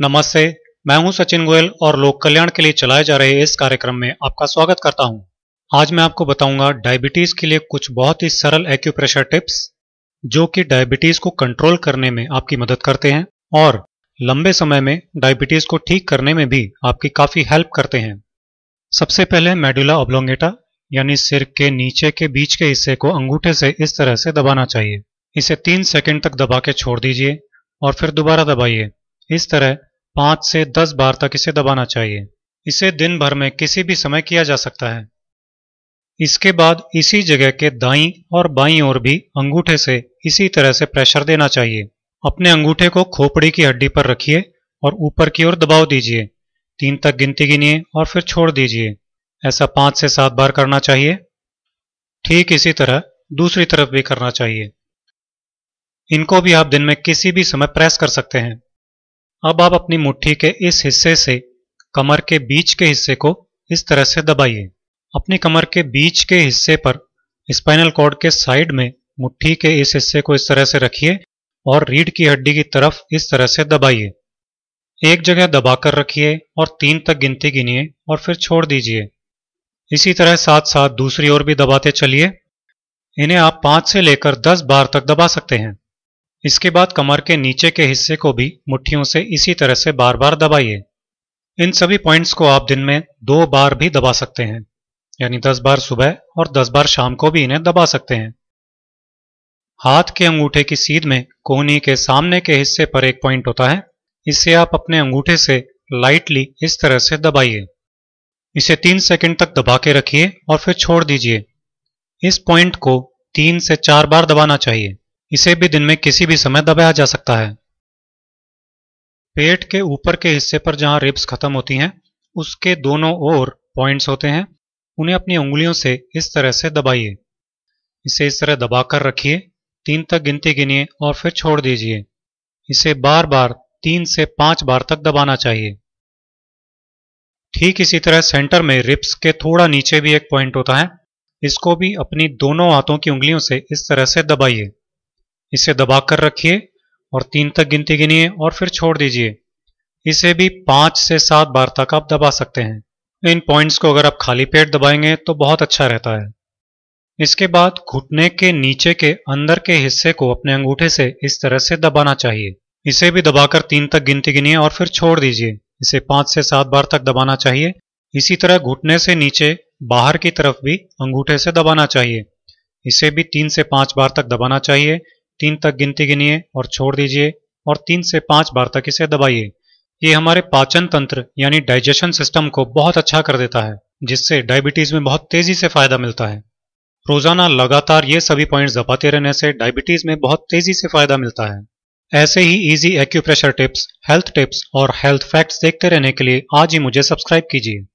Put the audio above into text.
नमस्ते मैं हूं सचिन गोयल और लोक कल्याण के लिए चलाए जा रहे इस कार्यक्रम में आपका स्वागत करता हूं। आज मैं आपको बताऊंगा डायबिटीज के लिए कुछ बहुत ही सरल एक्यूप्रेशर टिप्स जो कि डायबिटीज को कंट्रोल करने में आपकी मदद करते हैं और लंबे समय में डायबिटीज को ठीक करने में भी आपकी काफी हेल्प करते हैं सबसे पहले मेडुला ओब्लोंगेटा यानी सिर के नीचे के बीच के हिस्से को अंगूठे से इस तरह से दबाना चाहिए इसे तीन सेकेंड तक दबा के छोड़ दीजिए और फिर दोबारा दबाइए इस तरह पांच से दस बार तक इसे दबाना चाहिए इसे दिन भर में किसी भी समय किया जा सकता है इसके बाद इसी जगह के दाई और बाई ओर भी अंगूठे से इसी तरह से प्रेशर देना चाहिए अपने अंगूठे को खोपड़ी की हड्डी पर रखिए और ऊपर की ओर दबाव दीजिए तीन तक गिनती गिनिए और फिर छोड़ दीजिए ऐसा पांच से सात बार करना चाहिए ठीक इसी तरह दूसरी तरफ भी करना चाहिए इनको भी आप दिन में किसी भी समय प्रेस कर सकते हैं अब आप अपनी मुट्ठी के इस हिस्से से कमर के बीच के हिस्से को इस तरह से दबाइए अपनी कमर के बीच के हिस्से पर स्पाइनल कॉर्ड के साइड में मुट्ठी के इस हिस्से को इस तरह से रखिए और रीढ़ की हड्डी की तरफ इस तरह से दबाइए एक जगह दबाकर रखिए और तीन तक गिनती गिनिए और फिर छोड़ दीजिए इसी तरह साथ साथ दूसरी ओर भी दबाते चलिए इन्हें आप पांच से लेकर दस बार तक दबा सकते हैं इसके बाद कमर के नीचे के हिस्से को भी मुट्ठियों से इसी तरह से बार बार दबाइए इन सभी पॉइंट्स को आप दिन में दो बार भी दबा सकते हैं यानी 10 बार सुबह और 10 बार शाम को भी इन्हें दबा सकते हैं हाथ के अंगूठे की सीध में कोहनी के सामने के हिस्से पर एक पॉइंट होता है इसे आप अपने अंगूठे से लाइटली इस तरह से दबाइए इसे तीन सेकंड तक दबा के रखिए और फिर छोड़ दीजिए इस पॉइंट को तीन से चार बार दबाना चाहिए इसे भी दिन में किसी भी समय दबाया जा सकता है पेट के ऊपर के हिस्से पर जहां रिब्स खत्म होती हैं उसके दोनों ओर पॉइंट्स होते हैं उन्हें अपनी उंगलियों से इस तरह से दबाइए इसे इस तरह दबाकर रखिए तीन तक गिनती गिनिए और फिर छोड़ दीजिए इसे बार बार तीन से पांच बार तक दबाना चाहिए ठीक इसी तरह सेंटर में रिप्स के थोड़ा नीचे भी एक पॉइंट होता है इसको भी अपनी दोनों हाथों की उंगलियों से इस तरह से दबाइए इसे दबा कर रखिए और तीन तक गिनती गिनिए और फिर छोड़ दीजिए इसे भी पांच से सात बार तक आप दबा सकते हैं इन पॉइंट्स को अगर आप खाली पेट दबाएंगे तो बहुत अच्छा रहता है इसके बाद घुटने के नीचे के अंदर के हिस्से को अपने अंगूठे से इस तरह से दबाना चाहिए इसे भी दबाकर तीन तक गिनती गिनिए और फिर छोड़ दीजिए इसे पांच से सात बार तक दबाना चाहिए इसी तरह घुटने से नीचे बाहर की तरफ भी अंगूठे से दबाना चाहिए इसे भी तीन से पांच बार तक दबाना चाहिए तीन तक गिनती गिनिए और छोड़ दीजिए और तीन से पांच बार तक इसे दबाइए ये हमारे पाचन तंत्र यानी डाइजेशन सिस्टम को बहुत अच्छा कर देता है जिससे डायबिटीज में बहुत तेजी से फायदा मिलता है रोजाना लगातार ये सभी पॉइंट्स दबाते रहने से डायबिटीज में बहुत तेजी से फायदा मिलता है ऐसे ही easy acupressure tips health tips और हेल्थ फैक्ट्स देखते रहने के लिए आज ही मुझे सब्सक्राइब कीजिए